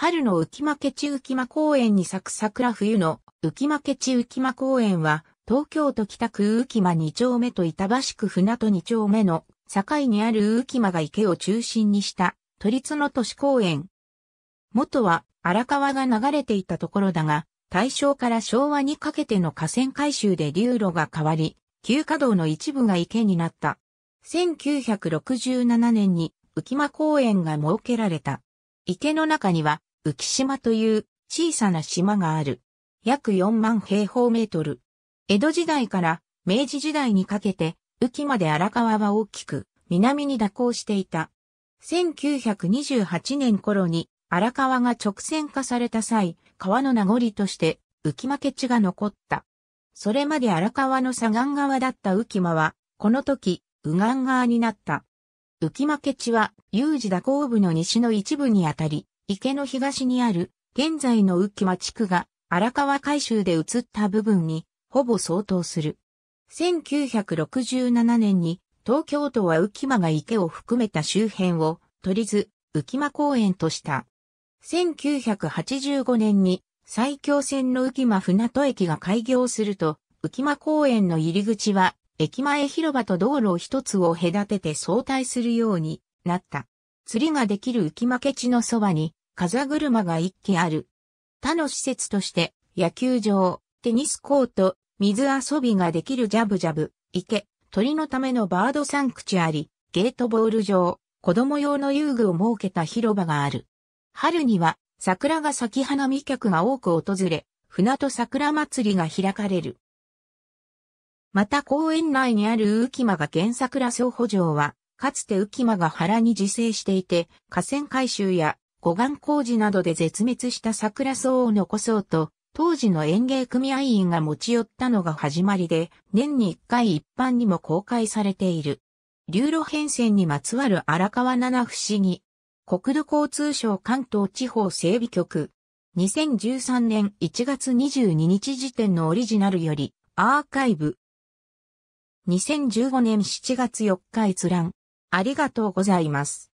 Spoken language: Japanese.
春の浮間家チ浮間公園に咲く桜冬の浮間家チ浮間公園は、東京都北区浮間2丁目と板橋区船戸2丁目の境にある浮間が池を中心にした都立の都市公園。元は荒川が流れていたところだが、大正から昭和にかけての河川改修で流路が変わり、旧稼働の一部が池になった。1967年に浮間公園が設けられた。池の中には浮島という小さな島がある。約4万平方メートル。江戸時代から明治時代にかけて、浮島まで荒川は大きく南に蛇行していた。1928年頃に荒川が直線化された際、川の名残として浮家地が残った。それまで荒川の左岸側だった浮間は、この時、右岸側になった。浮家地は、有事蛇行部の西の一部にあたり、池の東にある、現在の浮間地区が荒川改修で移った部分に、ほぼ相当する。1967年に、東京都は浮間が池を含めた周辺を、取りず、浮間公園とした。1985年に、埼京線の浮間船戸駅が開業すると、浮間公園の入り口は、駅前広場と道路を一つを隔てて相対するようになった。釣りができる浮間家地のそばに、風車が一機ある。他の施設として、野球場、テニスコート、水遊びができるジャブジャブ、池、鳥のためのバードサンクチュアリ、ゲートボール場、子供用の遊具を設けた広場がある。春には、桜が咲き花見客が多く訪れ、船と桜祭りが開かれる。また公園内にある浮間が原桜倉保場は、かつて浮間が原に自生していて、河川改修や護岸工事などで絶滅した桜草を残そうと、当時の園芸組合員が持ち寄ったのが始まりで、年に一回一般にも公開されている。流路変遷にまつわる荒川七不思議。国土交通省関東地方整備局。2013年1月22日時点のオリジナルより、アーカイブ。2015年7月4日閲覧。ありがとうございます。